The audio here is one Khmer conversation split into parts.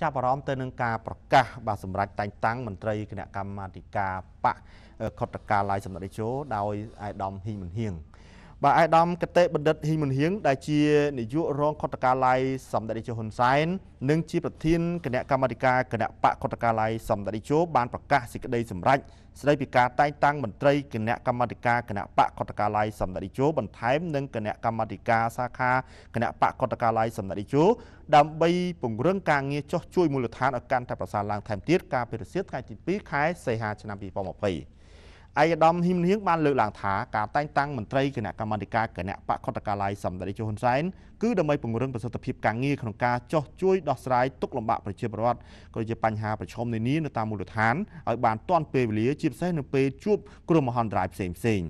ចាប់អារម្មណ៍ទៅនឹងការប្រកាសបាទសម្រាប់តែងតាំងមន្ត្រីគណៈកម្មាធិការបកខុទ្ទកាល័យសម្ដេចជោដោយឯកឧត្តមហ៊ីងមិនហៀងបាទអាយដាមកតេបណ្ឌិតហ៊ីមុនហៀងដែលជានាយករងខុទ្ទកាល័យសម្ដេចតេជោហ៊ុនសែននិងជាប្រធានគណៈកម្មាធិការគណៈបកខុទ្ទកាល័យសម្ដេចតេជោបានប្រកាសសេចក្តីសម្រេចស្តីពីការតែងតាំងមន្ត្រីគណៈកម្មាធិការគណៈបកខុទ្ទកាល័យសម្ដេចតេជោបន្ថែមនិងគណៈកម្មាធិការសាខាគណៈបកខុទ្ទកាល័យសម្ដេចតេជោដើម្បីពង្រឹងការងារចោះជួយមូលដ្ឋានឲ្យកាន់តែប្រសើរឡើងថែមទៀតកាលពីរសៀលថ្ងៃទី2ខែសីហាឆ្នាំ2020ឯកឧត្តមហ៊ីមនៀងបានលើកឡើងថាការតែងតាំងមន្ត្រីគណៈកម្មាធិការគណៈបកខត្តកាឡៃសម្ដេចជហ៊ុនសែនគឺដើម្បីពង្រឹងប្រសិទ្ធភាពការងារក្នុងការចោះជួយដោះស្រាយទុកលំបាកប្រជាពលរដ្ឋក៏ដូចជាបញ្ហាប្រឈមនានានៅតាមមូលដ្ឋានឲ្យបានទាន់ពេលវេលាជាពិសេសនៅពេលជួបគ្រោះមហន្តរាយផ្សេងផ្សេង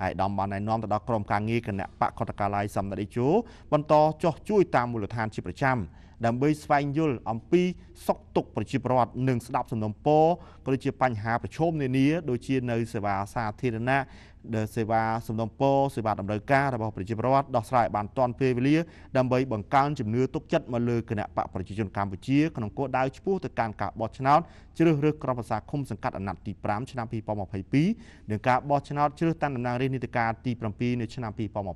ឯកឧត្តមបានណែនាំទៅដល់ក្រុមការងារគណៈបកខត្តកាឡៃសម្ដេចជោបន្តចោះជួយតាមមូលដ្ឋានជាប្រចាំដើម្បីស្វែងយល់អំពីសុខទុក្ខប្រជាពលរដ្ឋនិងស្ដាប់សំណុំពរក៏ដូចជាបញ្ហាប្រឈមនានាដូចជានៅសេវាសាធារណៈដែលសេវាសំណុំពរសេវាដំណើរការរបស់ប្រជាពលរដ្ឋដោះស្រាយបានទាន់ពេលវេលាដើម្បីបង្កើនជំនឿទុកចិត្តមកលើគណៈបកប្រជាជនកម្ពុជាក្នុងគោលដៅឆ្ពោះទៅកាន់ការបោះឆ្នោតជ្រើសរើសក្រុមប្រឹក្សាឃុំសង្កាត់អាណត្តិទី5ឆ្នាំ2022និងការបោះឆ្នោតជ្រើសតាំងតំណាងរាស្ត្រនីតិកាលទី7នៅឆ្នាំ2023ឯកឧ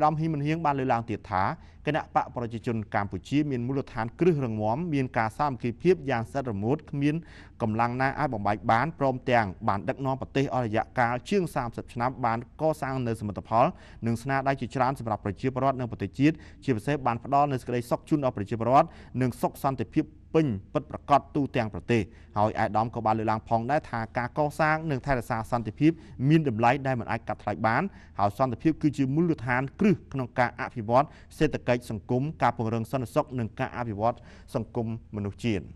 ត្តមហ៊ីមិនហៀងបានលើកឡើងទៀតថាគណៈបកប្រជាជនកម្ពុជាមានមូលដ្ឋានគ្រឹះរឹងមាំមានការសាមគ្គីភាពយ៉ាងស្អិតរមួតគ្មានកម្លាំងណាអាចបំបែកបានព្រមទាំងបានដឹកនាំប្រទេសអស់រយៈកាលជាង30ឆ្នាំបានកសាងនូវសមិទ្ធផលនិងស្នាដៃជាច្រើនសម្រាប់ប្រជាពលរដ្ឋនិងប្រទេសជាតិជាពិសេសបានផ្ដល់នូវសេចក្តីសុខជូនដល់ប្រជាពលរដ្ឋនិងសុខសន្តិភាពពេញពិតប្រាកដទូទាំងប្រទេសហើយអាយដាមក៏បានលើកឡើងផងដែរថាការកសាងនិងថែរក្សាសន្តិភាពមានតម្លៃដែលមិនអាចកាត់ថ្លៃបានហើយសន្តិភាពគឺជាមូលដ្ឋានគ្រឹះក្នុងការអភិវឌ្ឍសេដ្ឋកិច្ចច្ចសង្គមការពង្រឹងសន្តិសុខនិងការអភិវឌ្ឍសង្គមមនុស្សជាតិ។